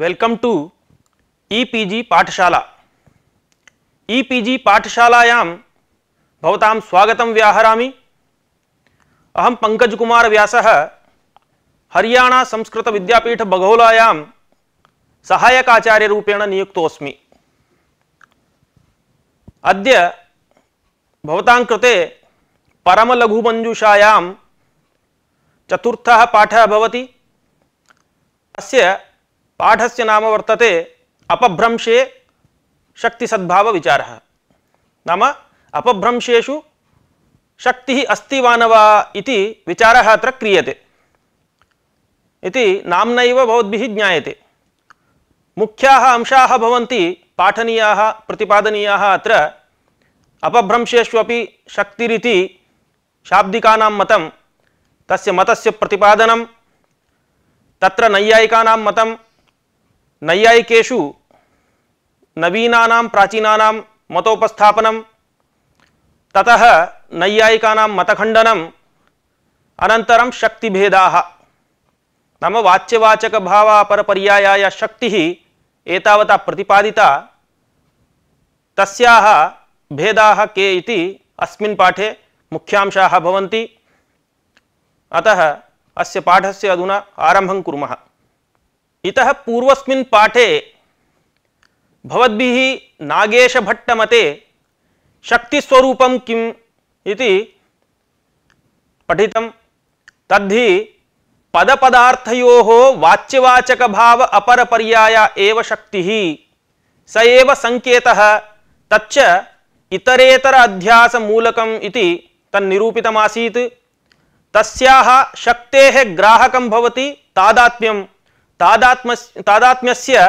welcome to ePG Pathshala ePG पाठशालायां भवतां स्वागतं व्याहरामि अहं सहायक आचार्य रूपेण नियुक्तोस्मि अद्य भवतां कृते परम लघु मंजूषायां चतुर्थः पाठः भवति अस्य पाठ से नाम वर्तते अपभ्रंशे शक्तिसद्भावविचारः नाम अपभ्रंशेषु शक्तिः अस्ति वा न वा इति विचारः अत्र क्रियते इति नाम्नैव भवद्भिः ज्ञायते मुख्याः अंशाः भवन्ति अत्र अपभ्रंशेषु शक्तिरिति शाब्दिकानां मतं तस्य मतस्य प्रतिपादनं तत्र नैयायिकानां मतं नैयायिकेषु नवीनानां प्राचीनानां मतोपस्थापनं ततः नैयायिकानां मतखण्डनम् अनन्तरं शक्तिभेदाः नाम वाच्यवाचकभावापरपर्यायाय शक्तिः एतावता प्रतिपादिता तस्याः भेदाः के इति अस्मिन् पाठे मुख्यांशाः भवन्ति अतः अस्य पाठस्य अधुना आरम्भं कुर्मः इत पूर्वस्मिन् पाठे भवद्भिः नागेशभट्टमते शक्तिस्वरूपं किम् इति पठितं तद्धि पदपदार्थयोः वाच्यवाचकभाव अपरपर्याया एव शक्तिः स एव संकेत तच्च इतरेतर अध्यास मूलकम् इति तन्निरूपितमासीत् तस्याः शक्तेः ग्राहकं भवति तादात्म्यम् तादात्म तादात्म्यस्य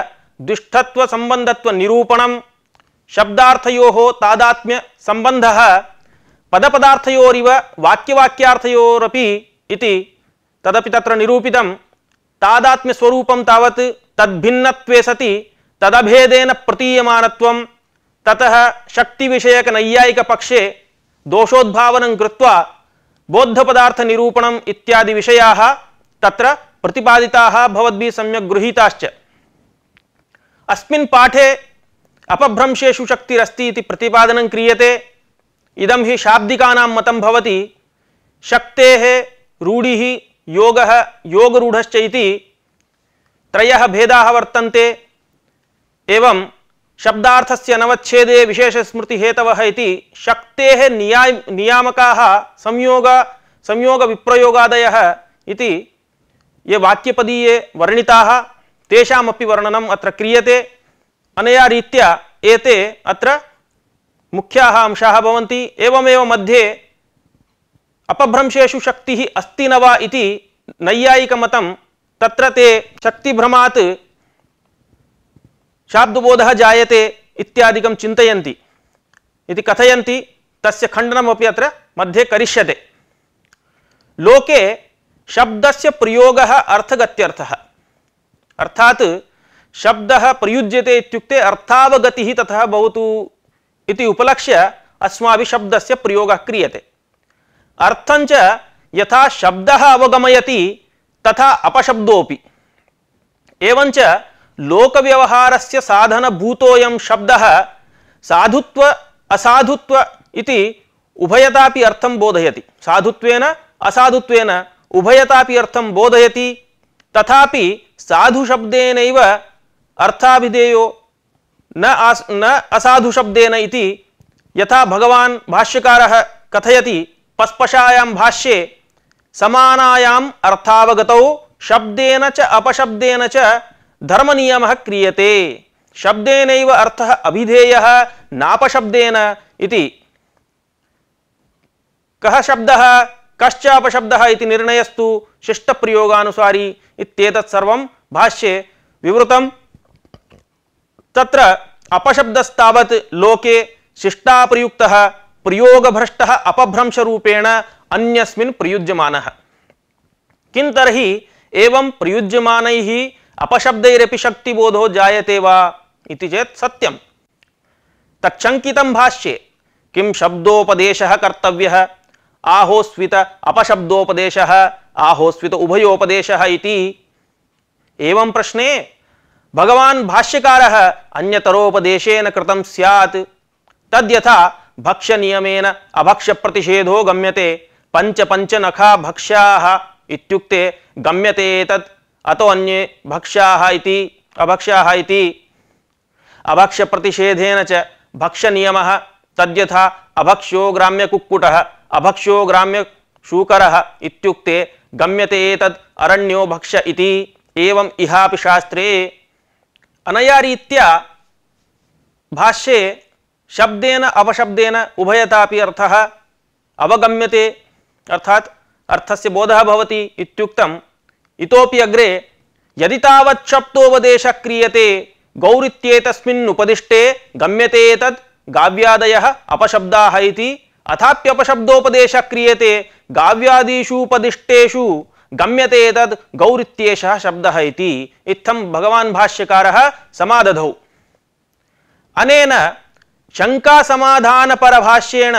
दुष्टत्वसम्बन्धत्वनिरूपणं शब्दार्थयोः तादात्म्यसम्बन्धः पदपदार्थयोरिव वाक्यवाक्यार्थयोरपि इति तदपि तत्र निरूपितं तादात्म्यस्वरूपं तावत् तद्भिन्नत्वे सति तदभेदेन प्रतीयमानत्वं ततः शक्तिविषयकनैयायिकपक्षे दोषोद्भावनं कृत्वा इत्यादि विषयाः तत्र प्रतिपादिता सम्यक सम्यक् गृहीताश्च अस्मिन् पाठे अपभ्रंशेषु शक्तिरस्ती इति प्रतिपादनं क्रियते इदं हि शाब्दिकानां मतं भवति शक्तेः रूढिः योगः योगरूढश्च इति त्रयः भेदाः वर्तन्ते एवं शब्दार्थस्य अनवच्छेदे विशेषस्मृतिहेतवः इति शक्तेः नियाय नियामकाः संयोग संयोगविप्रयोगादयः इति ये वाक्यपदीय वर्णिता तेषामपि वर्णनम अत्र से अनया रीत अख्या अत्र एवमेव मध्ये अपभ्रंशेषु शक्ति अस्ति न वा इति नैयायिकमतं तत्र ते शक्तिभ्रमात् शाब्दबोधः जायते इत्यादिकं चिन्तयन्ति इति कथयन्ति तस्य खण्डनमपि अत्र मध्ये करिष्यते लोके शब्दस्य प्रयोगः अर्थगत्यर्थः अर्थात् शब्दः प्रयुज्यते इत्युक्ते अर्थावगतिः तथा उपलक्ष्य इति शब्द से प्रयोग क्रीय से अर्थञ्च यथा शब्द अवगमयति तथा अपशब्दों एवं लोकव्यवहार से साधन भूत शब्द साधुत्व असाधुत्व इति उभयता अर्थ बोधयति साधुत्वेन असाधुत्वेन उभयतापि अर्थं तथा साधु साधुशब्देनैव अर्थाभिधेयो न आस न असाधु शब्देन यथा भगवान भाष्यकार कथयति पस्पशायां भाष्ये समानायाम् अर्थावगतौ शब्देन च अपशब्देन च धर्मनियमः क्रियते शब्देनैव अर्थः अभिधेयः नापशब्देन इति कः शब्दः कश्चापशब्दः निर्णयस्तु शिष्ट इत्येतत् भाष्ये विवृतं तत्र अपशब्दस्तावत् लोके शिष्टाप्रयुक्तः प्रयोगभ्रष्ट अपभ्रंशरूपेण अन्यस्मिन् प्रयुज्यमानः किं तर्हि एवं प्रयुज्यमानैः अपशब्दैरपि शक्तिबोधो जायते वा इति चेत् सत्यं तच्छङ्कितं भाष्ये किं शब्दोपदेशः कर्तव्यः आहोस्वित अपशब्दोपदेश आहोस्वित उभयोपदेश प्रश्ने भगवान भाष्यकार अन्यतरोपदेशन कृतम सैत् तद्यथा भक्ष्य नियमेन अभक्ष्य प्रतिषेधो गम्यते पंच पंच नखा भक्ष्याः गम्यते तत् अतो अन्ये भक्ष्याः इति अभक्ष्याः अभक्ष्य प्रतिषेधेन च भक्ष्य नियम तद्यथा अभक्ष्यो ग्राम्य कुक्कुटः अभक्ष्यो ग्राम्य शूकरः गम्यते एतद् अरण्यो भक्ष इति एवम् इहापि शास्त्रे अनया रीत्या भाष्ये शब्देन अपशब्देन उभयतापि अर्थः अवगम्यते अर्थात् अर्थस्य बोधः भवति इत्युक्तम् इतोपि अग्रे यदि तावत् शब्दोपदेशः क्रियते गौरित्येतस्मिन् उपदिष्टे गम्यते एतद् गाव्यादयः अपशब्दाः इति अथाप्यपशब्दोपदेश क्रियते गाव्यादीषूपदिष्टेषु गम्यते तद् गौरित्येषः शब्दः इति इत्थं भगवान् भाष्यकारः समादधौ अनेन शङ्कासमाधानपरभाष्येण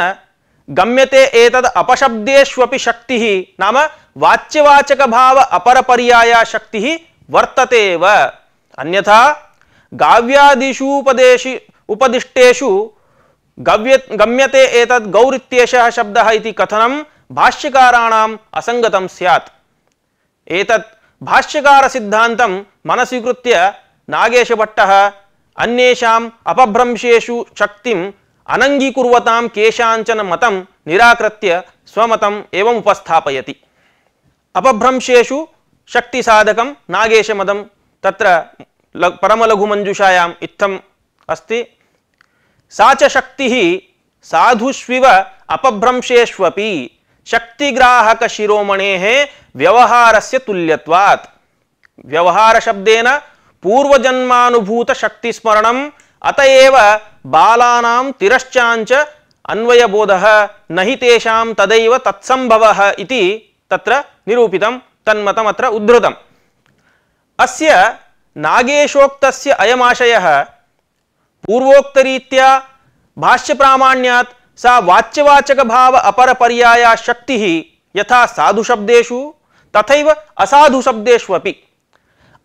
गम्यते एतद् अपशब्देष्वपि शक्तिः नाम वाच्यवाचकभाव अपरपर्याया शक्तिः वर्तते एव अन्यथा गाव्यादिषु उपदेशि उपदिष्टेषु गव्य गम्यते एतद् गौर् इत्येषः शब्दः इति कथनं भाष्यकाराणाम् असङ्गतं स्यात् एतत् भाष्यकारसिद्धान्तं मनस्वीकृत्य नागेशभट्टः अन्येषाम् अपभ्रंशेषु शक्तिम् अनङ्गीकुर्वतां केषाञ्चन मतं निराकृत्य स्वमतम् एवम् उपस्थापयति अपभ्रंशेषु शक्तिसाधकं नागेशमदं तत्र ल परमलघुमञ्जुषायाम् इत्थम् अस्ति सा च शक्तिः साधुष्विव अपभ्रंशेष्वपि शक्तिग्राहक शिरोमणेः व्यवहारस्य व्यवहार शब्देन पूर्वजन्मानुभूत शक्तिस्मरणम् अत एव बालानां अन्वयबोध अन्वयबोधः न हि तेषां तदैव तत्सम्भवः इति अस्य नागेशोक्तस्य अयमाशयः पूर्वोक्तरीत्या भाष्यप्रामाण्यात् सा वाच्यवाचकभाव अपरपर्याया शक्तिः यथा साधु शब्देशु तथैव असाधुशब्देष्वपि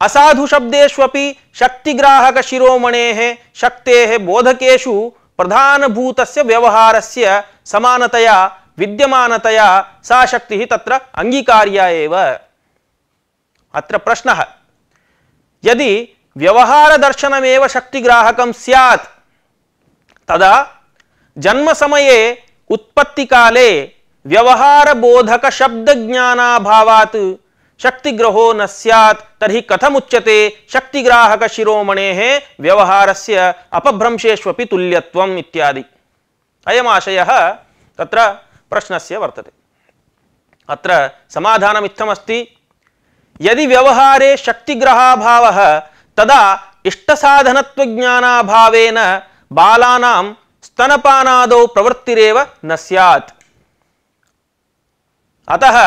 असाधुशब्देष्वपि शक्तिग्राहकशिरोमणेः बोधकेशु बोधकेषु प्रधानभूतस्य व्यवहारस्य समानतया विद्यमानतया सा शक्तिः तत्र अंगीकार्या एव अत्र प्रश्नः यदि व्यवहार दर्शनमेव शक्तिग्राहकं स्यात् तदा जन्मसमये उत्पत्तिकाले व्यवहारबोधकशब्दज्ञानाभावात् शक्तिग्रहो न सैत् तरी कथमुच्यते शक्तिग्राहक शिरोमणे व्यवहार से अपभ्रंशेष्वपि तुल्यत्वम् इत्यादि अयम् आशयः तत्र प्रश्नस्य वर्तते अत्र समाधानमित्थमस्ति यदि व्यवहारे शक्तिग्रहाभावः तदा इष्टसाधनत्वज्ञानाभावेन बालानां स्तनपानादौ प्रवृत्तिरेव न स्यात् अतः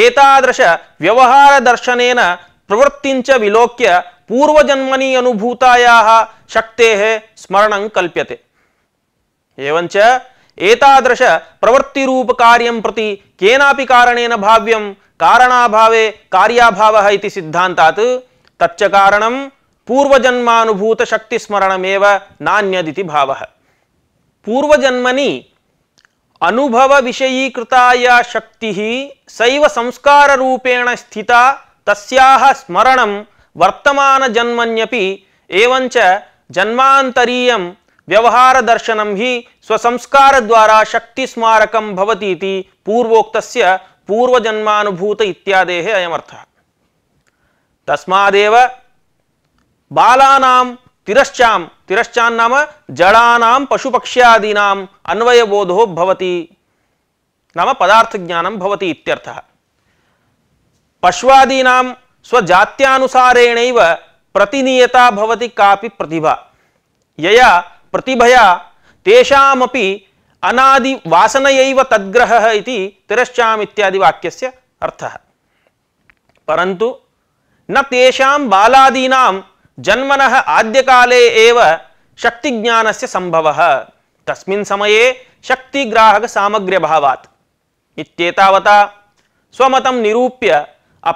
एतादृशव्यवहारदर्शनेन प्रवृत्तिञ्च विलोक्य पूर्वजन्मनि अनुभूतायाः शक्तेः स्मरणं कल्प्यते एवञ्च एतादृश प्रति केनापि कारणेन भाव्यं कारणाभावे कार्याभावः इति सिद्धान्तात् तच्च कारणं पूर्वजन्मानुभूत शक्ति स्मरणमेव नान्यदिति भावः पूर्वजन्मनि अनुभव विषयीकृताया शक्तिः सैव संस्कार रूपेण स्थिता तस्याः स्मरणं वर्तमानजन्मन्यपि एवञ्च जन्मान्तरीयं व्यवहारदर्शनं हि स्वसंस्कारद्वारा शक्तिस्मारकं भवति इति पूर्वोक्तस्य पूर्वजन्मानुभूत इत्यादेः अयमर्थः तस्मादेव బాలానాం తిరశ్చాం తిరశ్చాన్ నామ జడానాం పశుపక్ష్యాదీనాం అన్వయబోధో భవతి నామ పదార్థ జ్ఞానం భవతి ఇత్యర్థ పశ్వాదీనాం స్వజాత్యానుసారేణైవ ప్రతినియతా భవతి కాపి ప్రతిభ యయా ప్రతిభయా తేషామపి అనాది వాసనయైవ తద్గ్రహ ఇది తిరశ్చాం ఇత్యాది వాక్యస్య అర్థ పరంతు న తేషాం బాలాదీనాం जन्मन आद्यकाले एव शक्तिज्ञानस्य संभवः तस्मिन् समये शक्तिग्राहक सामग्र्यभावात् इत्येतावता स्वमतं निरूप्य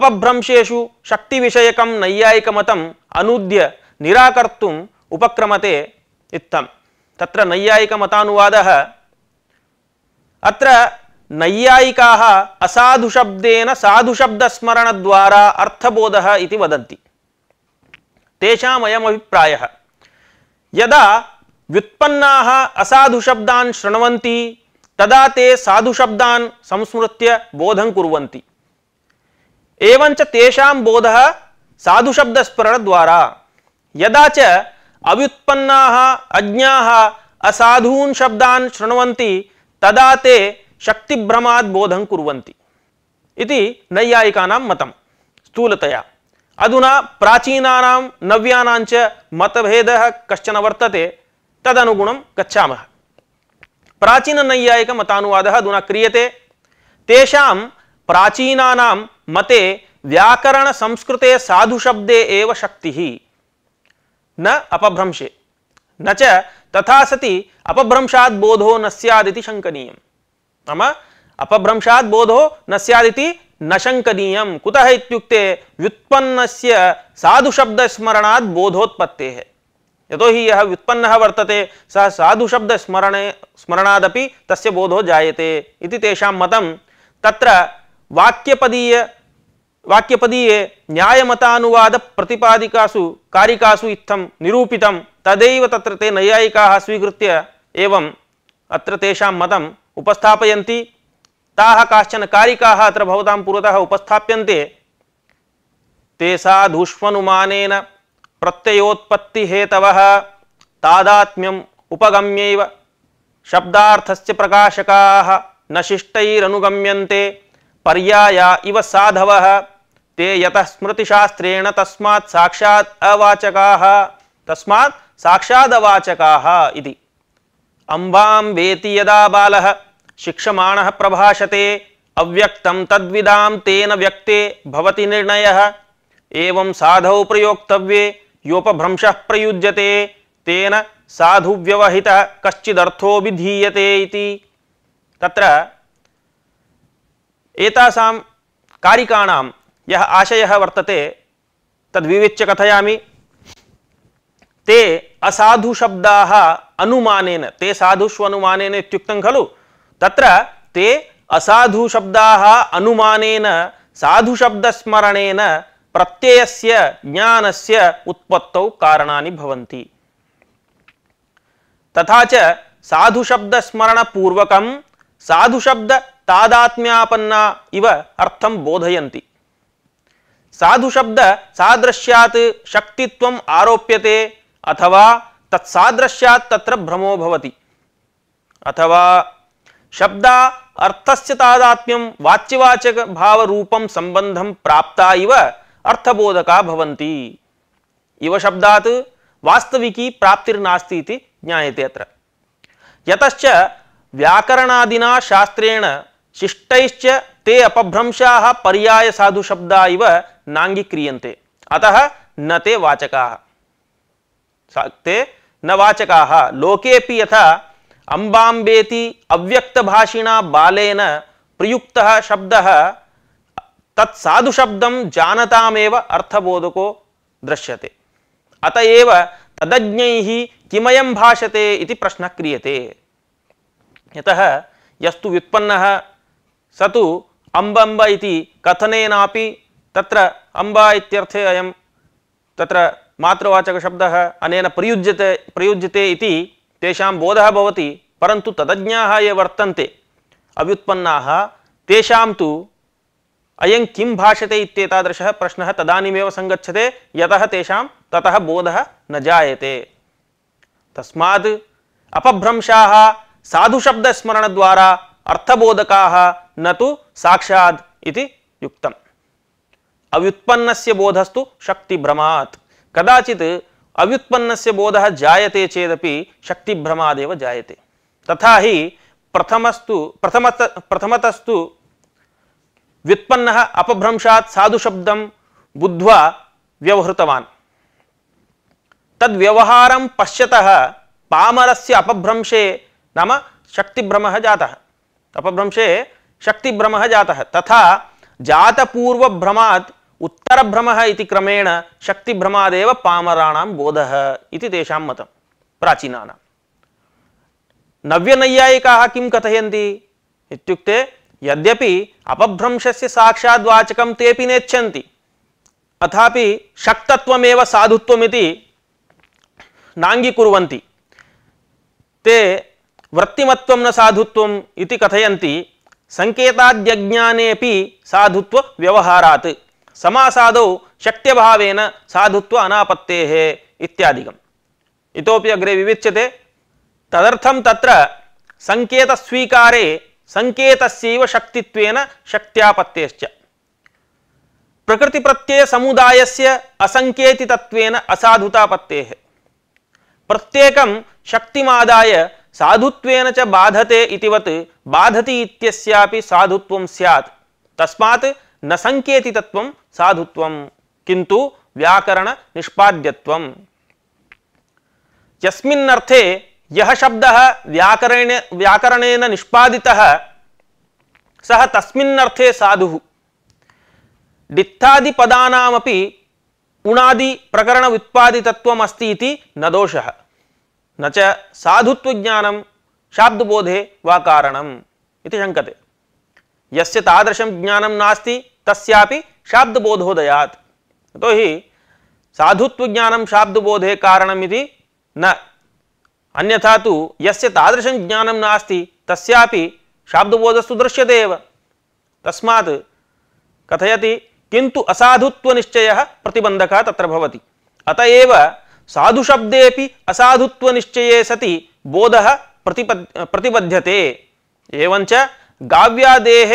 विषयक शक्तिविषयकं नैयायिकमतम् अनूद्य निराकर्तुम् उपक्रमते इत्थं तत्र नैयायिकमतानुवादः अत्र नैयायिकाः असाधुशब्देन साधुशब्दस्मरणद्वारा अर्थबोधः इति वदन्ति तेषामयमभिप्रायः यदा व्युत्पन्नाः असाधुशब्दान् शृण्वन्ति तदा ते साधुशब्दान् संस्मृत्य बोधं कुर्वन्ति एवञ्च तेषां बोधः साधुशब्दस्मरणद्वारा यदा च अव्युत्पन्नाः अज्ञाः असाधून् शब्दान् शृण्वन्ति तदा ते शक्तिभ्रमात् बोधं कुर्वन्ति इति नैयायिकानां स्थूलतया अधुना प्राचीनानां नव्यानां च मतभेदः कश्चन वर्तते तदनुगुणं गच्छामः प्राचीननैयायिकमतानुवादः अधुना क्रियते तेषां प्राचीनानां मते व्याकरण व्याकरणसंस्कृते साधुशब्दे एव शक्तिः न अपभ्रंशे न च तथा सति अपभ्रंशात् बोधो न स्यादिति शङ्कनीयं नाम अपभ्रंशात् बोधो न स्यादिति न कुतः इत्युक्ते व्युत्पन्नस्य साधु शब्द स्मरणात् बोधोत्पत्ते है यतो ही यह व्युत्पन्न वर्तते सह साधु शब्द स्मरण स्मरणादपि तस्य बोधो जायते इति तेषां मतं तत्र वाक्यपदीय वाक्यपदीय न्यायमतानुवाद प्रतिपादिकासु कारिकासु इत्थं निरूपितं तदैव तत्र ते नैयायिकाः स्वीकृत्य एवं अत्र तेषां मतम् उपस्थापयन्ति ताः काश्चन कारिकाः अत्र भवतां पुरतः उपस्थाप्यन्ते ते साधूष्वनुमानेन प्रत्ययोत्पत्तिहेतवः तादात्म्यम् उपगम्यैव शब्दार्थस्य न शिष्टैरनुगम्यन्ते पर्याया इव साधवः ते यतः स्मृतिशास्त्रेण तस्मात् साक्षात् अवाचकाः तस्मात् साक्षादवाचकाः वेति यदा बालः शिक्षमाण प्रभाषते अव्यक्तं तद्विदा तेन व्यक्ते भवति निर्णय एवं साधौ प्रयोक्तव्ये योपभ्रंश प्रयुज्यते तेन साधु व्यवहित कश्चिदर्थो विधीयते इति तत्र एतासां कारिकाणां यः आशयः वर्तते तद्विविच्य कथयामि ते असाधुशब्दाः अनुमानेन ते साधुष्वनुमानेन इत्युक्तं खलु तत्र ते असाधुशब्दाः अनुमानेन साधुशब्दस्मरणेन प्रत्ययस्य ज्ञानस्य उत्पत्तौ कारणानि भवन्ति तथा च साधुशब्दस्मरणपूर्वकं साधुशब्दतादात्म्यापन्ना इव अर्थं बोधयन्ति साधुशब्दसादृश्यात् शक्तित्वम् आरोप्यते अथवा तत्सादृश्यात् तत्र भ्रमो भवति अथवा शब्द अर्थस्य वाच्यवाचक भाव रूपं संबंधं प्राप्ता इव अर्थबोधका भवन्ति इव शब्दात् वास्तविकी प्राप्तिर्नास्ति इति ज्ञायते अत्र व्याकरणादिना शास्त्रेण शिष्टैश्च ते अपभ्रंशाः पर्यायसाधुशब्दा इव नाङ्गीक्रियन्ते अतः न ते वाचका ते न वाचकाः लोकेऽपि यथा अंबाबेति भाषिणा बालेन प्रयुक्त शब्द तत्साधुशब्द जानतामे अर्थबोधको दृश्यते अतएव तदज्ञ किम भाषते प्रश्न क्रीय से यतः यस्तु व्युत्पन्न स तु अम्बम्ब इति कथनेनापि तत्र इत्यर्थे अयं तत्र मातृवाचकशब्दः अनेन प्रयुज्यते प्रयुज्यते इति तेषां बोधः भवति परन्तु तदज्ञाः ये वर्तन्ते अव्युत्पन्नाः तेषां तु अयं किं भाषते इत्येतादृशः प्रश्नः तदानीमेव सङ्गच्छते यतः तेषां ततः बोधः न जायते तस्मात् अपभ्रंशाः साधुशब्दस्मरणद्वारा अर्थबोधकाः न तु साक्षात् इति युक्तम् अव्युत्पन्नस्य बोधस्तु शक्तिभ्रमात् कदाचित् से बोध जायते चेदपि भ्रमादेव जायते तथा ही प्रथमस्तु प्रथमत प्रथमतस्तु व्युत्पन्नः अपभ्रंशात् साधुशब्दं बुद्ध्वा व्यवहृतवान् पश्यत पामर से अपभ्रंशे नाम शक्तिभ्रम जाता अपभ्रंशे शक्तिभ्रम जाता तथा जातपूर्वभ्रमा उत्तर भ्रम क्रमेण शक्तिभ्रमादेव पामराणां बोधः इति मत प्राचीना प्राचीनानां नव्यनैयायिकाः किं कथयन्ति इत्युक्ते यद्यपि अपभ्रंशस्य साक्षाद्वाचकं तेऽपि ने अथा शक्तत्वमेव साधुत्वमिति नाङ्गीकुर्वन्ति ते वृत्तिमत्वं न साधुत्व कथयती कथयन्ति सङ्केताद्यज्ञानेऽपि साधुत्वव्यवहारात् समासादौ शक्त्यभावेन साधुत्व अनापत्तेः इत्यादिकम् इतोपि अग्रे विविच्यते तदर्थं तत्र संकेत सङ्केतस्वीकारे सङ्केतस्यैव शक्तित्वेन शक्त्यापत्तेश्च प्रकृति प्रकृतिप्रत्ययसमुदायस्य असङ्केतितत्वेन असाधुतापत्तेः प्रत्येकं शक्तिमादाय साधुत्वेन च बाधते इतिवत् बाधति इत्यस्यापि साधुत्वं स्यात् तस्मात् न संकेति तत्व साधुत्व किंतु व्याकरण निष्पाद्यत्व यस्थे यह शब्द व्याकरण व्याकरणेन निष्पादितः सह तस्थे साधु डित्थादि पदानामपि उणादि प्रकरण व्युत्पादितत्वम् न दोष न साधुत्व शाब्दबोधे वा कारण शंकते यदृश यस्य नास्ती तस्यापि शाब्द बोधो दयात तो ही साधुत्व ज्ञानम शाब्द बोधे कारणमिति न अन्यथा तो यस्य तादृशं ज्ञानं नास्ति तस्यापि शाब्दबोधस्तु दृश्यते एव तस्मात् कथयति किंतु असाधुत्वनिश्चयः प्रतिबंधकः तत्र भवति अत एव साधुशब्देपि असाधुत्वनिश्चये सति बोधः प्रतिपद् प्रतिबध्यते एवञ्च गाव्यादेः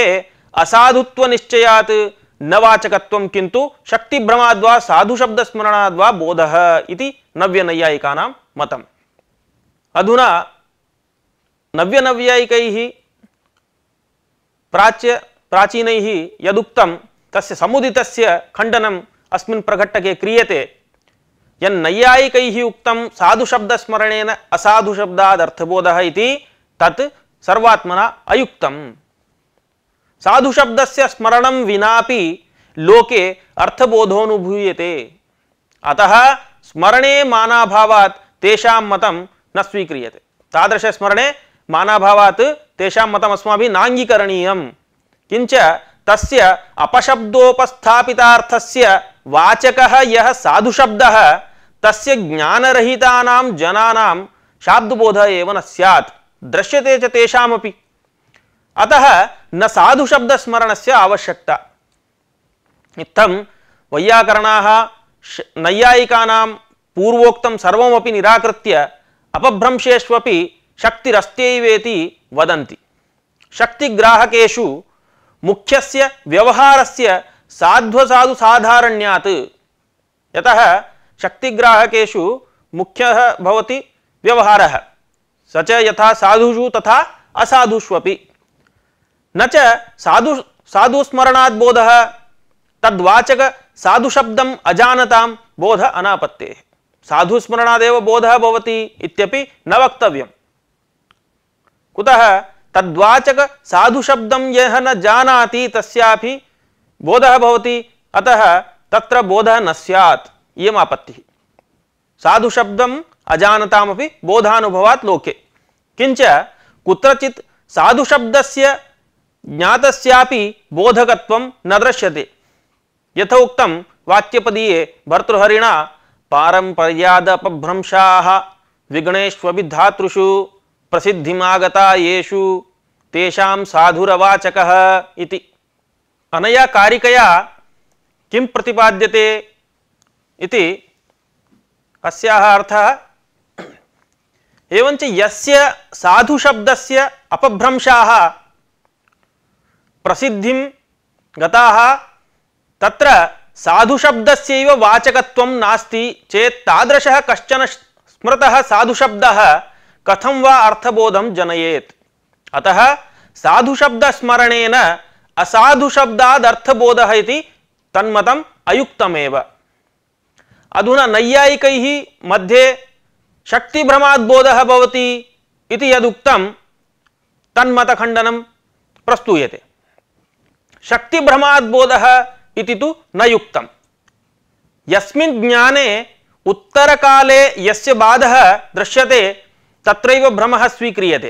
असाधुत्व निश्चयात न वाचकत्वं किंतु शक्ति भ्रमाद्वा साधु शब्द स्मरणाद्वा बोधः इति नव्यनैयायिकानां मतम् अधुना नव्यनव्यायिकैः प्राच्य प्राचीन यदुक्तं तस्य समुदितस्य खण्डनम् अस्मिन् प्रघट्टके क्रियते यन्नैयायिकैः उक्तं साधुशब्दस्मरणेन असाधुशब्दादर्थबोधः इति तत् सर्वात्मना अयुक्तम् साधु शब्द से स्मरण विना लोके अर्थबोधोनुभूयते अतः स्मरणे मानाभावात् तेषां मतं न स्वीक्रियते तादृश स्मरणे मानाभावात् तेषां मतम् अस्माभिः नाङ्गीकरणीयं किञ्च तस्य अपशब्दोपस्थापितार्थस्य वाचकः यः साधु शब्दः तस्य ज्ञानरहितानां जनानां शाब्दबोधः एव न स्यात् दृश्यते च तेषामपि अतः न साधुशब्दस्मरणस्य आवश्यकता इत्थं वैयाकरणाः नैयायिकानां पूर्वोक्तं सर्वमपि निराकृत्य अपभ्रंशेष्वपि शक्तिरस्त्यैवेति वदन्ति शक्तिग्राहकेषु मुख्यस्य व्यवहारस्य साध्वसाधुसाधारण्यात् यतः शक्तिग्राहकेषु मुख्यः भवति व्यवहारः स च यथा साधुषु तथा असाधुष्वपि न च साधु साधुस्मरणात् बोधः तद्वाचक साधुशब्दम् अजानतां बोध अनापत्तेः साधुस्मरणादेव बोधः भवति इत्यपि न वक्तव्यम् कुतः तद्वाचक साधुशब्दं यः न जानाति तस्यापि बोधः भवति अतः तत्र बोधः न स्यात् इयम् आपत्तिः साधुशब्दम् अजानतामपि बोधानुभवात् लोके किञ्च कुत्रचित् साधुशब्दस्य ज्ञात बोधकत्वं न दृश्यते यथ उक्तं वाक्यपदीये भर्तृहरिणा पारम्पर्यादपभ्रंशाः विगणेष्वभिधातृषु प्रसिद्धिमागता येषु तेषां साधुरवाचकः अनया कारिकया किं प्रतिपाद्यते इति अस्याः अर्थः एवञ्च यस्य साधुशब्दस्य अपभ्रंशाः प्रसिद्धि गता त्र साधुशब्दस्यैव वाचकत्वं नास्ति चेत् तादृशः कश्चन स्मृतः साधुशब्दः कथं वा अतः साधुशब्दस्मरणेन असाधुशब्दादर्थबोधः तन्मत तन्मतम् अधुना नैयायिक मध्ये शक्तिभ्रमाद्बोधः भवति इति यदुक्तं तन्मतखण्डनं प्रस्तूयते शक्ति भ्रमाद्बोध इति तु न युक्तम यस्मिन् ज्ञाने उत्तरकाले यस्य बाधः दृश्यते तत्रैव भ्रमः स्वीक्रियते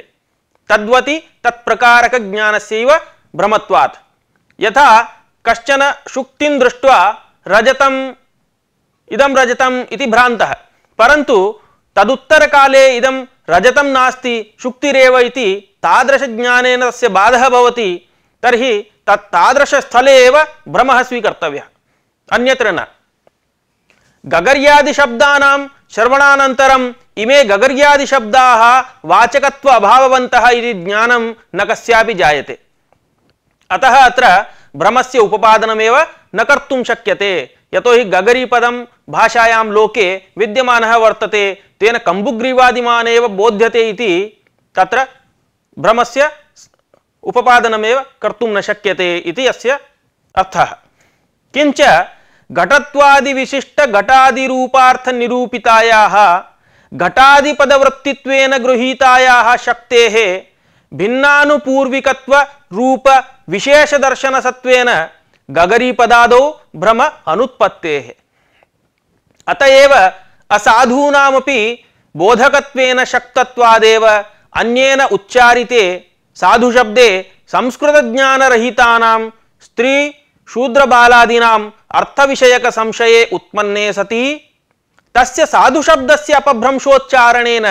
तद्वति तत्प्रकारकज्ञानस्यैव भ्रमत्वात् यथा कश्चन शुक्तिं दृष्ट्वा रजतम् इदं रजतम् इति भ्रान्तः परन्तु तदुत्तरकाले इदं रजतं नास्ति शुक्तिरेव इति तादृशज्ञानेन तस्य बाधः भवति तर्हि तत्तादृशस्थले भ्रम भ्रमः स्वीकर्तव्यः अन्यत्र न गगर्यादिशब्दानां श्रवणानन्तरम् इमे गगर्यादिशब्दाः वाचकत्व अभाववन्तः इति न क्या जायते अतः अ्रम से उपपादनमेव न कर्तुं शक्य यतो हि गगरीपदं भाषायां लोके विद्यम वर्तते तेन कम्बुग्रीवादिमानेव बोध्यते इति तत्र उपपादनमेव कर्तुं न शक्यते इति अस्य अर्थः किञ्च घटत्वादिविशिष्टघटादिरूपार्थनिरूपितायाः घटादिपदवृत्तित्वेन गृहीतायाः शक्तेः भिन्नानुपूर्विकत्वरूपविशेषदर्शनसत्त्वेन गगरीपदादौ भ्रम अनुत्पत्ते अत एव असाधूनामपि बोधकत्वेन शक्तत्वादेव अन्येन उच्चारिते साधुशब्दे संस्कृतज्ञानरहितानां स्त्री शूद्रबालादीनाम् अर्थविषयकसंशये उत्पन्ने सती तस्य साधुशब्दस्य अपभ्रंशोच्चारणेन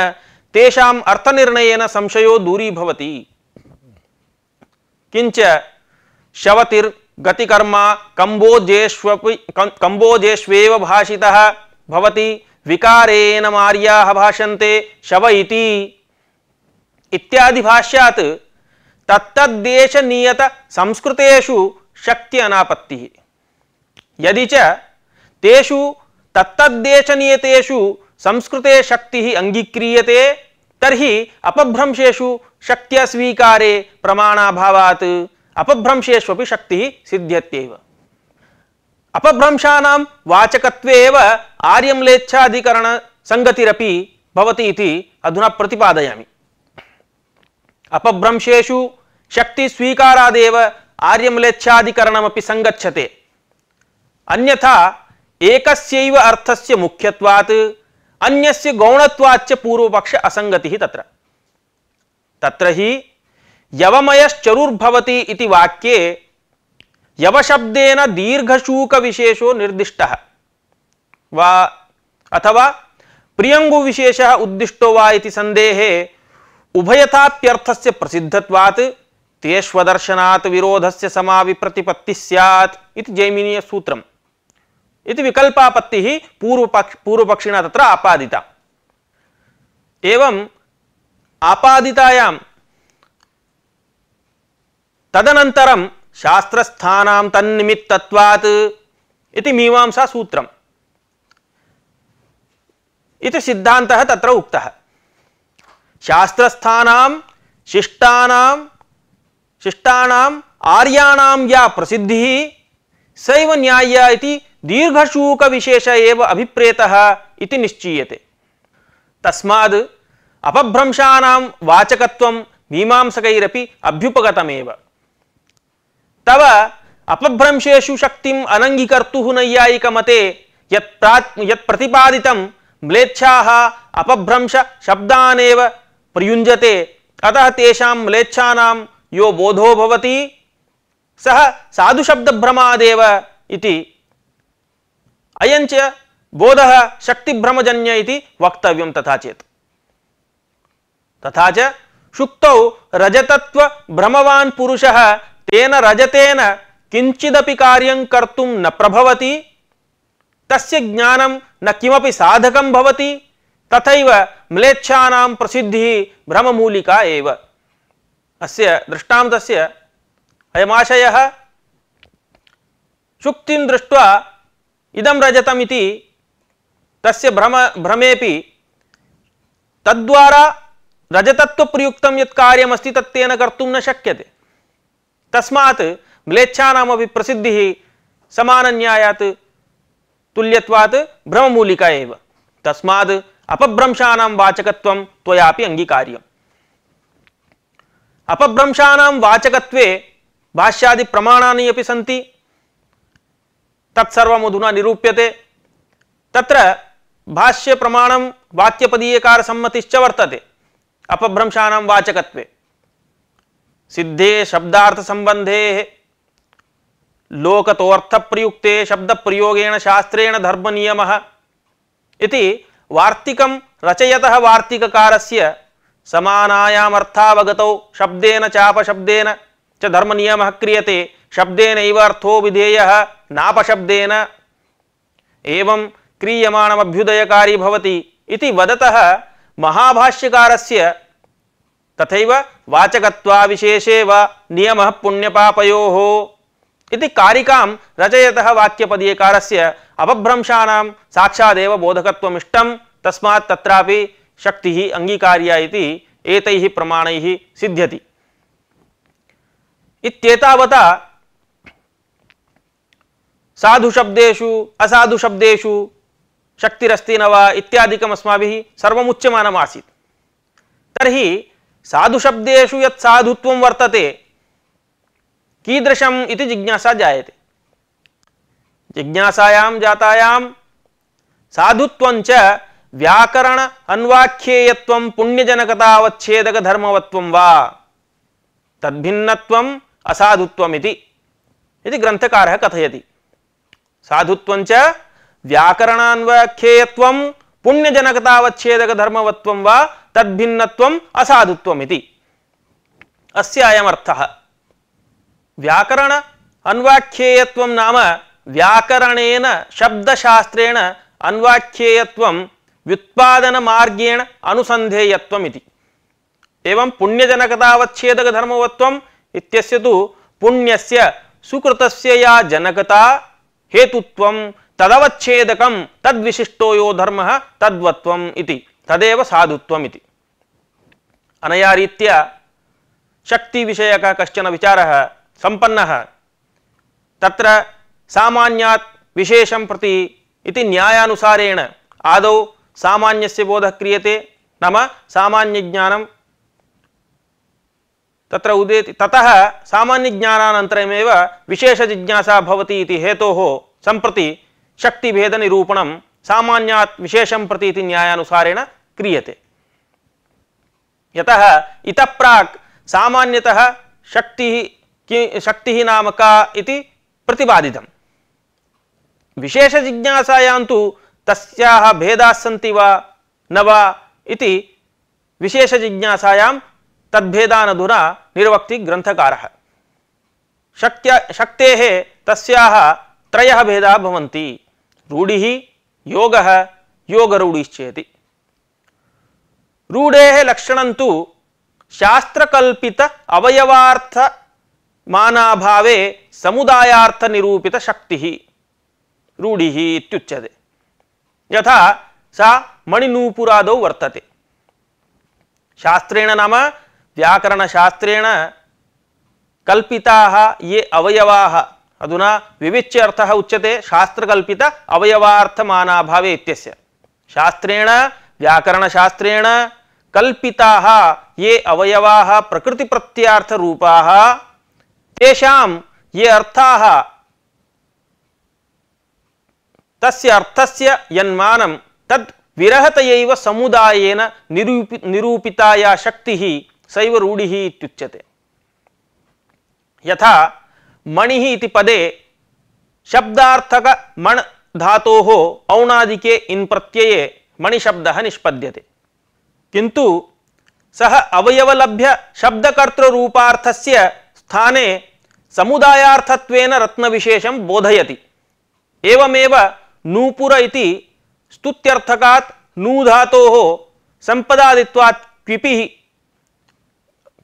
तेषाम् अर्थनिर्णयेन संशयो दूरीभवति किञ्च शवतिर्गतिकर्म कम्बोजेष्वपि कम्बोजेष्वेव भाषितः भवति विकारेण मार्याः भाषन्ते शव इति इत्यादि भाष्यात् तत्तद्देश नियत संस्कृतेषु शक्ति अनापत्ति यदि च तेषु तत्तद्देश नियतेषु संस्कृते शक्ति अंगीक्रीयते तर्हि अपभ्रंशेषु शक्त्यस्वीकारे प्रमाणाभावात् अपभ्रंशेष्वपि शक्ति सिद्ध्यत्येव अपभ्रंशा वाचक एव आर्यं अधुना प्रतिपादयामि अपभ्रंशेशु शक्ति स्वीकारादेव आर्यमलेच्छाधिकरणमपि संगच्छते अन्यथा एकस्यैव अर्थस्य मुख्यत्वात् अन्यस्य गौणत्वाच्च पूर्वपक्ष असंगति तत्र तत्र हि यवमयश्चरुर्भवति इति वाक्ये यवशब्देन दीर्घशूक दीर्घशूकविशेषो निर्दिष्ट वा अथवा प्रियङ्गुविशेषः उद्दिष्टो वा इति सन्देहे उभयताप्यर्थस्य प्रसिद्धत्वात् तेष्वदर्शनात् विरोधस्य समाविप्रतिपत्ति स्यात् इति जैमिनीयसूत्रम् इति विकल्पापत्तिः पूर्वपक्ष पूर्वपक्षिणा त्र आपादिता एवम् आपादितायां तदनन्तरं शास्त्रस्थानां इति मीमांसासूत्रम् इति सिद्धान्तः तत्र उक्तः शास्त्रस्थानां शिष्टानां शिष्टानां आर्याणां या प्रसिद्धिः सैव न्याय इति विशेष एव अभिप्रेतः इति निश्चीयते तस्माद् अपभ्रंशानां वाचकत्वं मीमांसकैरपि अभ्युपगतमेव तव अपभ्रंशेषु शक्तिम् अनङ्गीकर्तुः नैयायिकमते यत् प्रा यत् प्रतिपादितं म्लेच्छाः अपभ्रंशशब्दानेव प्रयुञ्जते अतः तेषां म्लेच्छानां यो बोधो भवति सः साधुशब्दभ्रमादेव इति अयञ्च शक्तिभ्रमजन्य इति तथा चेत् तथा च रजतत्वभ्रमवान् पुरुषः तेन रजतेन किञ्चिदपि कार्यं कर्तुं न प्रभवति तस्य ज्ञानं न किमपि साधकं भवति तथा म्लेच्छा प्रसिद्धि भ्रममूलिका एव अस्य दृष्टान्तस्य अयमाशय शुक्ति दृष्ट्वा इदम रजतमिति तस्य भ्रम भ्रमे तद्वारा रजतत्व प्रयुक्त कार्यमस्ति तत्तेन कर्म न शक्यते तस्मात् म्लेच्छानामपि प्रसिद्धिः समानन्यायात् तुल्यत्वात् भ्रममूलिका एव तस्मात् अपभ्रंशानां वाचकत्वं त्वयापि अङ्गीकार्यम् अपभ्रंशानां वाचकत्वे भाष्यादिप्रमाणानि अपि सन्ति तत्सर्वमधुना निरूप्यते तत्र भाष्यप्रमाणं वाक्यपदीयकारसम्मतिश्च वर्तते अपभ्रंशानां वाचकत्वे सिद्धे लोकतोर्थ प्रयुक्ते शब्द प्रयोगेण शास्त्रेण धर्मनियमः इति वार्तिकं रचयतः वार्तिककारस्य समानायामर्थावगतौ शब्देन चापशब्देन च धर्मनियमः क्रियते शब्देनैव अर्थो विधेयः नापशब्देन एवं क्रियमाणमभ्युदयकारी भवति इति वदतः महाभाष्यकारस्य तथैव वाचकत्वाविशेषे वा नियमः पुण्यपापयोः इति कारिकां रचयतः वाक्यपदीयकारस्य अपभ्रंशानां साक्षादेव बोधकत्वमिष्टं तस्मात् तत्रापि शक्तिः अङ्गीकार्या इति एतैः प्रमाणैः सिद्ध्यति इत्येतावता साधुशब्देषु असाधुशब्देषु शक्तिरस्ति न वा इत्यादिकम् अस्माभिः सर्वमुच्यमानमासीत् तर्हि साधुशब्देषु यत् साधुत्वं वर्तते कीदृशम इति जिज्ञासा जायते जिज्ञासायां जातायां साधुत्वञ्च व्याकरण अन्वाख्येयत्वं पुण्यजनकतावच्छेदक धर्मवत्वं वा तद्भिन्नत्वम् असाधुत्वमिति इति ग्रन्थकारः कथयति साधुत्वञ्च व्याकरणान्वाख्येयत्वं पुण्यजनकतावच्छेदक धर्मवत्वं वा तद्भिन्नत्वम् असाधुत्वमिति अस्यायमर्थः व्याकरण अन्वाख्येयत्वं नाम व्याकरणेन शब्दशास्त्रेण अन्वाख्येयत्वं व्युत्पादनमार्गेण अनुसन्धेयत्वम् इति एवं पुण्यजनकतावच्छेदकधर्मवत्वम् इत्यस्य तु पुण्यस्य सुकृतस्य या जनकता हेतुत्वं तदवच्छेदकं तद्विशिष्टो यो धर्म तद्वत्वम् इति तदेव साधुत्वम् अनया रीत्या शक्तिविषयकः कश्चन विचारः संपन्न तत्र सामान्यात् विशेषं प्रति इति न्यायानुसारेण आदौ सामान्यस्य बोधः क्रियते नाम सामान्यज्ञानं तत्र उदेति ततः सामान्यज्ञानानन्तरमेव विशेषजिज्ञासा भवति इति हेतोः सम्प्रति शक्तिभेदनिरूपणं सामान्यात् विशेषं प्रति इति न्यायानुसारेण क्रियते यतः इतः प्राक् सामान्यतः शक्तिः कि शक्तिः नाम का प्रतिपादित विशेष जिज्ञासायां तो तस्याः भेदाः सन्ति वा न वा इति विशेषजिज्ञासायां तद्भेदानधुना निर्वक्ति ग्रन्थकारः शक्त्य शक्तेः तस्याः त्रयः भेदाः भवन्ति रूढिः योगः योगरूढिश्चेति रूढेः लक्षणं तु शास्त्रकल्पित अवयवार्थ ಮಾನಾಭಾವೆ ಸಮುದಾಯಾರ್ಥ ನಿರೂಪಿತ ಶಕ್ತಿ ರೂಢಿ ಇತ್ಯುಚ್ಯತೆ ಯಥಾ ಸಾ ಮಣಿನೂಪುರಾದೌ ವರ್ತತೆ ಶಾಸ್ತ್ರೇಣ ನಾಮ ವ್ಯಾಕರಣಶಾಸ್ತ್ರೇಣ ಕಲ್ಪಿತಾ ಯೇ ಅವಯವಾ ಅದುನಾ ವಿವಿಚ್ಯ ಅರ್ಥ ಉಚ್ಯತೆ ಶಾಸ್ತ್ರಕಲ್ಪಿತ ಅವಯವಾರ್ಥಮಾನಾಭಾವೆ ಇತ್ಯಸ್ಯ ಶಾಸ್ತ್ರೇಣ ವ್ಯಾಕರಣಶಾಸ್ತ್ರೇಣ ಕಲ್ಪಿತಾ ಯೇ ಅವಯವಾ ಪ್ರಕೃತಿ ಪ್ರತ್ಯಾರ್ಥ ರೂಪಾ तेषां ये अर्थाः तस्य अर्थस्य यन्मानं तद् विरहतयैव समुदायेन निरूपि निरूपिताया शक्तिः सैव रूढिः इत्युच्यते यथा मणिः इति पदे शब्दार्थकमण् धातोः औणादिके इन् प्रत्यये मणिशब्दः निष्पद्यते किन्तु सः अवयवलभ्यशब्दकर्तृरूपार्थस्य स्थाने समुदायार्थत्वेन रत्न रत्नविशेषं बोधयति एवमेव नूपुर इति स्तुत्यर्थकात् नू धातोः संपदादित्वात् क्विपिः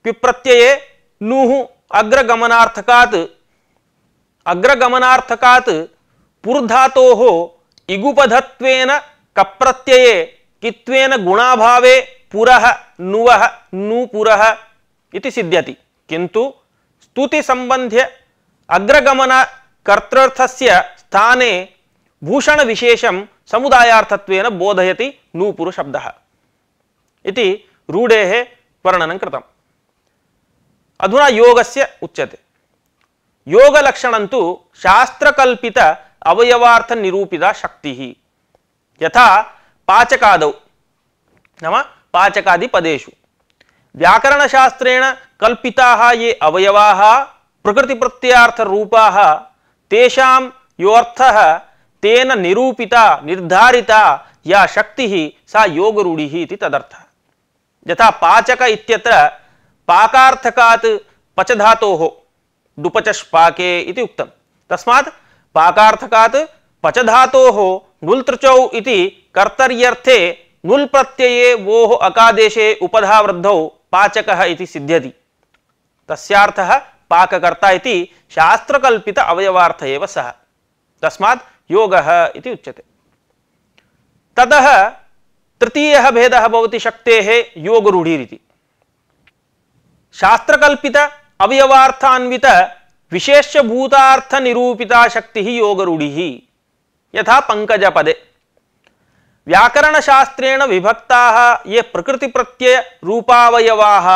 क्विप्रत्यये नूः अग्रगमनार्थकात् अग्रगमनार्थकात् पुर्धातोः इगुपधत्वेन कप्रत्यये कित्वेन गुणाभावे पुरः नुवः नूपुरः इति सिद्ध्यति किन्तु स्तुतिसम्बन्ध्य अग्रगमनकर्तृर्थस्य स्थाने भूषणविशेषं समुदायार्थत्वेन बोधयति नूपुरुशब्दः इति रूढेः वर्णनं कृतम् अधुना योगस्य उच्यते योगलक्षणं तु शास्त्रकल्पित अवयवार्थनिरूपिता शक्तिः यथा पाचकादौ नाम पाचकादिपदेषु व्याकरणशास्त्रेण कल्पिताः ये अवयवाः प्रकृतिप्रत्ययार्थरूपाः तेषां यो तेन निरूपिता निर्धारिता या शक्तिः सा योगरूढिः इति तदर्थः यथा पाचक इत्यत्र पाकार्थकात् पचधातोः डुपचष्पाके इति उक्तं तस्मात् पाकार्थकात् पचधातोः नुल्तृचौ इति कर्तर्यर्थे नुल् प्रत्यये वोः अकादेशे उपधावृद्धौ पाचक सिद्ध्यति तस्यार्थः पाककर्ता शास्त्रक अवयवाथ अवयवार्थ एव सः तस्मात् योगः इति उच्यते ततः तृतीयः भेदः भवति शक्तेः योगरूढिरिति शास्त्रकल्पित अवयवार्थान्वित विशेष्यभूतार्थनिरूपिता शक्तिः योगरूढिः यथा पङ्कजपदे व्याकरण शास्त्रेण विभक्ता ये प्रकृति प्रत्यय रूपावयवाः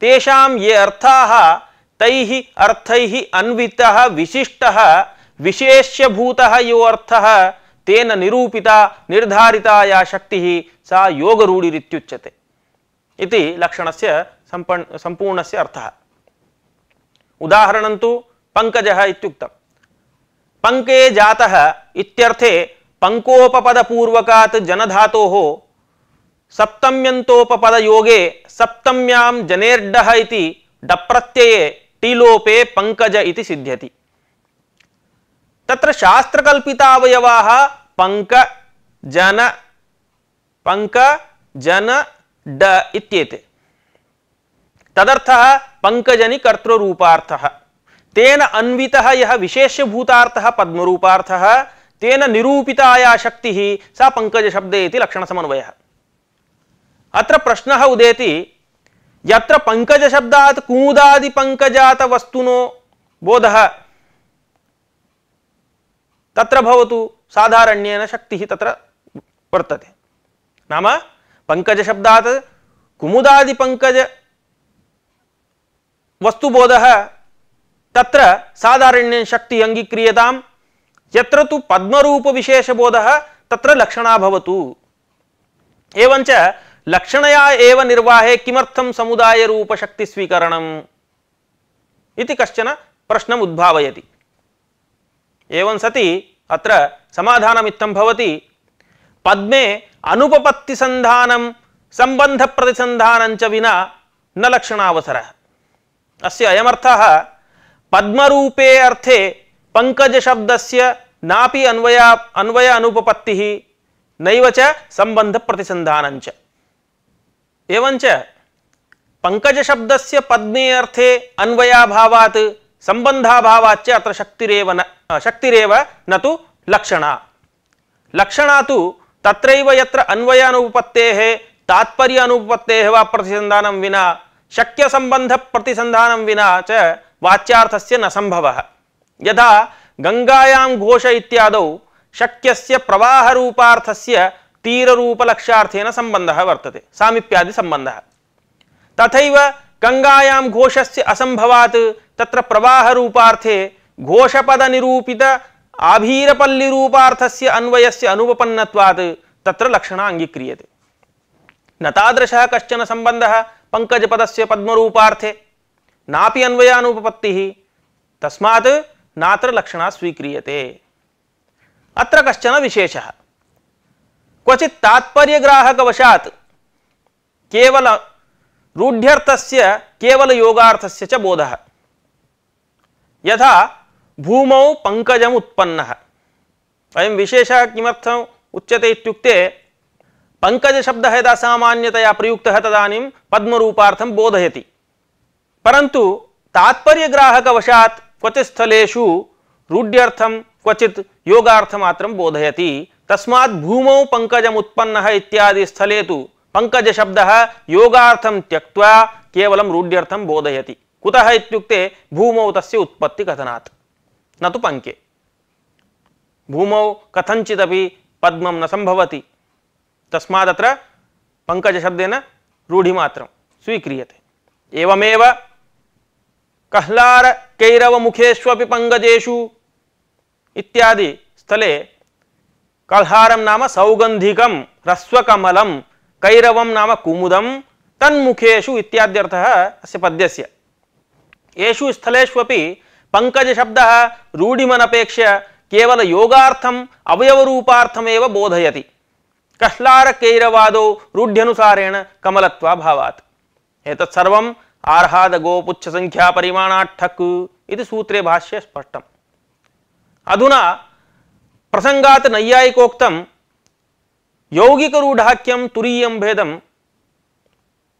तेषां तैः अर्थैः अन्वितः विशिष्टः विशेष्यभूतः यो अर्थः तेन निरूपिता निर्धारिता या शक्तिः सा योगरूढिरित्युच्यते इति लक्षणस्य सम्पन् सम्पूर्णस्य अर्थः उदाहरणं तु पङ्कजः इत्युक्तं पङ्के जातः इत्यर्थे पंकोपपदपूर्वकात् जनधातोः सप्तम्यन्तोपपदयोगे सप्तम्यां जनेर्डः इति डप्रत्यये टीलोपे पङ्कज इति सिद्ध्यति तत्र शास्त्रकल्पितावयवाः पंक जन पंक जन ड इत्येते तदर्थः पङ्कजनि कर्तृरूपार्थः तेन अन्वितः यः विशेष्यभूतार्थः पद्मरूपार्थः तेन निरूपिताया शक्ति सा पङ्कजशब्दे लक्षण लक्षणसमन्वयः अत्र प्रश्नः उदेति यत्र पङ्कजशब्दात् कूदादिपङ्कजातवस्तुनो बोधः तत्र भवतु साधारण्येन शक्तिः तत्र वर्तते नाम पङ्कजशब्दात् कुमुदादिपङ्कज वस्तुबोधः तत्र साधारण्येन शक्तिः अङ्गीक्रियताम् यत्र तु पद्मरूपविशेषबोधः तत्र लक्षणा भवतु एवञ्च लक्षणया एव निर्वाहे किमर्थं समुदायरूपशक्तिस्वीकरणम् इति कश्चन प्रश्नम् उद्भावयति एवं सति अत्र समाधानमित्थं भवति पद्मे अनुपपत्तिसन्धानं सम्बन्धप्रतिसन्धानञ्च विना न लक्षणावसरः अस्य अयमर्थः पद्मरूपे अर्थे पंकज पंकजशब्दस्य नापि अन्वया अन्वय अनुपपत्तिः नैव च पंकज शब्द से पद्मे अर्थे अन्वयाभावात् सम्बन्धाभावाच्च अत्र शक्तिरेव न शक्तिरेव न तु लक्षणा लक्षणा तु तत्रैव यत्र अन्वयानुपपत्तेः तात्पर्य अनुपत्तेः वा प्रतिसन्धानं विना शक्यसम्बन्धप्रतिसन्धानं विना च वाच्यार्थस्य न सम्भवः यथा गङ्गायां घोष इत्यादौ शक्यस्य प्रवाहरूपार्थस्य तीररूपलक्ष्यार्थेन सम्बन्धः वर्तते सामीप्यादिसम्बन्धः तथैव गङ्गायां घोषस्य असम्भवात् तत्र प्रवाहरूपार्थे से आभीरपल्लिरूपार्थस्य अन्वयस्य अनुपपन्नत्वात् तत्र लक्षण अङ्गीक्रियते न तादृशः कश्चन सम्बन्धः पङ्कजपदस्य पद्मरूपार्थे नापि अन्वयानुपपत्तिः तस्मात् नात्र लक्षण स्वीक्रीय अत्र कश्चन विशेषः क्वचित् तात्पर्यग्राहकवशात् केवल रूढ़्यर्थस्य केवल योगार्थस्य च बोधः यथा भूमौ पङ्कजम् उत्पन्नः अयं विशेषः किमर्थम् उच्यते इत्युक्ते पङ्कजशब्दः यदा सामान्यतया प्रयुक्तः तदानीं पद्मरूपार्थं बोधयति परन्तु तात्पर्यग्राहकवशात् क्वचि स्थलेशु रूढ़्यर्थम क्वचि योगार्थमात्रं बोधयति तस्मा भूमौ उत्पन्न इत्यादि स्थले तो पङ्कजशब्दः योगार्थं त्यक्त्वा केवलं रूढ्यर्थं बोधयति कुतः इत्युक्ते भूमौ तस्य उत्पत्तिकथनात् न तो पंके भूमौ कथित पद्म न सम्भवति पंकज शब्देन रूढिमात्रं स्वीक्रियते एवमेव कहलार कैरव मुखेश्व पंगजेशु इत्यादि स्थले कल्हारम नाम सौगंधिकम ह्रस्वकमलम कैरवम नाम कुमुदम तन्मुखेशु इत्यादि अर्थ अस्य पद्यस्य येषु स्थलेषु अपि पंकज शब्द रूढ़िमनपेक्ष केवल योगार्थम अवयवरूपार्थम एव बोधयति कहलार कैरवादो रूढ़्यनुसारेण कमलत्वा भावात् एतत् सर्वं आर्हाद गोपुच्छ संख्या परिमाणाठक् सूत्रे भाष्य स्पष्ट अधुना प्रसंगा नैयायिकोक्तं यौगिकरूढाख्यं तुरीयं भेद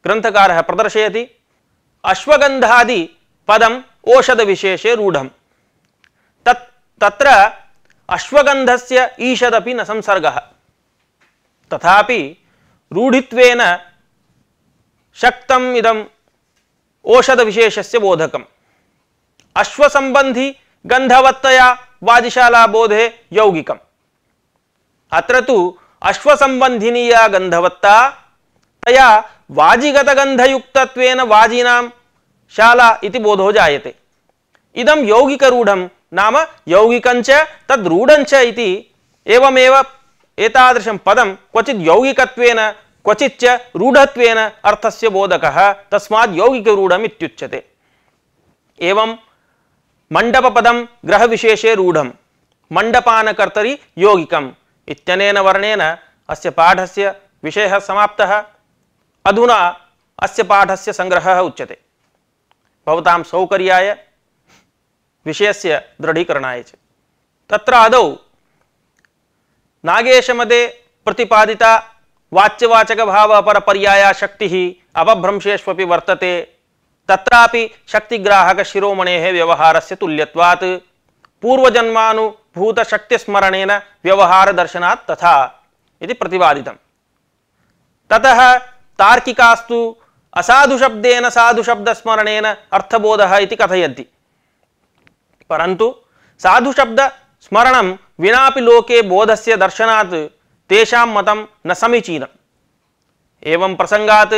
ग्रंथकार प्रदर्शयति अश्वगन्धादि पदम ओषधविशेषे रूढं तत् तत्र अश्वगन्धस्य ईषदपि न संसर्ग तथापि रूढ़िवेन शक्तम् इदं औषध विशेषस्य बोधकम् अश्वसम्बन्धि गन्धवत्तया वादिशाला बोधे यौगिकम् अत्र तु अश्वसम्बन्धिनी या गन्धवत्ता तया वाजिगतगन्धयुक्तत्वेन वाजीनां शाला इति बोधो जायते इदं यौगिकरूढं नाम यौगिकञ्च तद्रूढञ्च इति एवमेव एतादृशं पदं क्वचित् यौगिकत्वेन क्वचिच रूढत्वेन अर्थ से बोधक तस्मा इत्युच्यते एवं ग्रह विशेषे रूढ़ मण्डपानकर्तरि यौगिकम् इत्यनेन वर्णेन अस्य पाठस्य विषय समाप्तः अधुना अस्य पाठस्य सङ्ग्रहः उच्यते भवतां सौकर्याय विषयस्य दृढीकरणाय च तत्र आदौ नागेशमदे प्रतिपादिता वाच्यवाचक भाव अपर पर्याया शक्ति ही अपभ्रंशेष्वपि वर्तते तत्रापि शक्तिग्राहक शिरोमणे व्यवहारस्य तुल्यत्वात् पूर्वजन्मानुभूत शक्तिस्मरणेन व्यवहार दर्शना तथा इति प्रतिपादितम् ततः तार्किकास्तु असाधुशब्देन साधुशब्दस्मरणेन अर्थबोधः इति कथयन्ति परन्तु साधुशब्दस्मरणं विनापि लोके बोधस्य दर्शनात् तेषां मतं न समीचीनम् एवं प्रसङ्गात्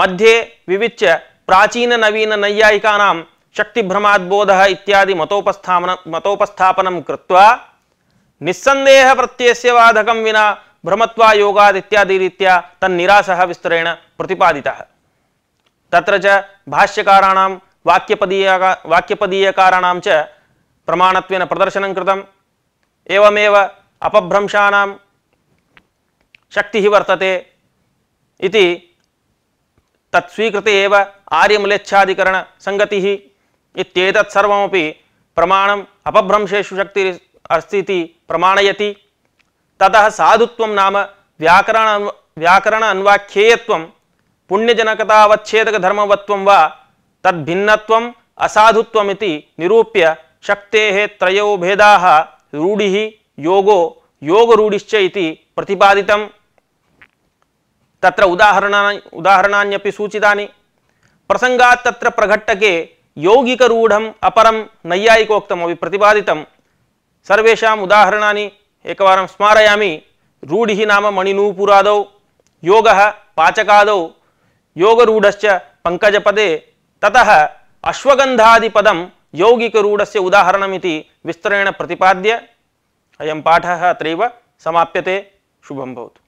मध्ये विविच्य प्राचीन नवीन प्राचीननवीननैयायिकानां शक्तिभ्रमाद्बोधः इत्यादि मतोपस्थापन मतोपस्थापनं कृत्वा निस्सन्देहप्रत्ययस्य बाधकं विना भ्रमत्वायोगाद् इत्यादिरीत्या तन्निरासः विस्तरेण प्रतिपादितः तत्र च भाष्यकाराणां वाक्यपदीयका वाक्यपदीयकाराणां च प्रमाणत्वेन प्रदर्शनं कृतम् एवमेव अपभ्रंशानां शक्ति वर्तते इति तत्स्वीकृत्य एव आर्यमलेच्छाधिकरणसङ्गतिः इत्येतत् सर्वमपि प्रमाणम् अपभ्रंशेषु शक्तिः अस्ति इति प्रमाणयति ततः साधुत्वं नाम व्याकरण व्याकरण अन्वाख्येयत्वं पुण्यजनकतावच्छेदकधर्मवत्त्वं वा तद्भिन्नत्वम् असाधुत्वमिति निरूप्य शक्तेः त्रयो भेदाः रूढिः योगो योगरूढिश्च इति प्रतिपादित तत्र उदाहरण उदाहरणान्यपि सूचितानि प्रसंगा तत्र प्रघट्टके यौगिकरूढम् अपरं नैयायिकोक्तमपि प्रतिपादित सर्वेषाम् उदाहरणानि एक स्मारयामि रूढ़ि नाम मणिनूपुरादौ योगः पाचकादौ योगरूढश्च पङ्कजपदे ततः यौगिकूढ़ से उदाहरण विस्तरेण प्रतिपाद्य अयं पाठ अत्र समाप्यते శుభం భవతు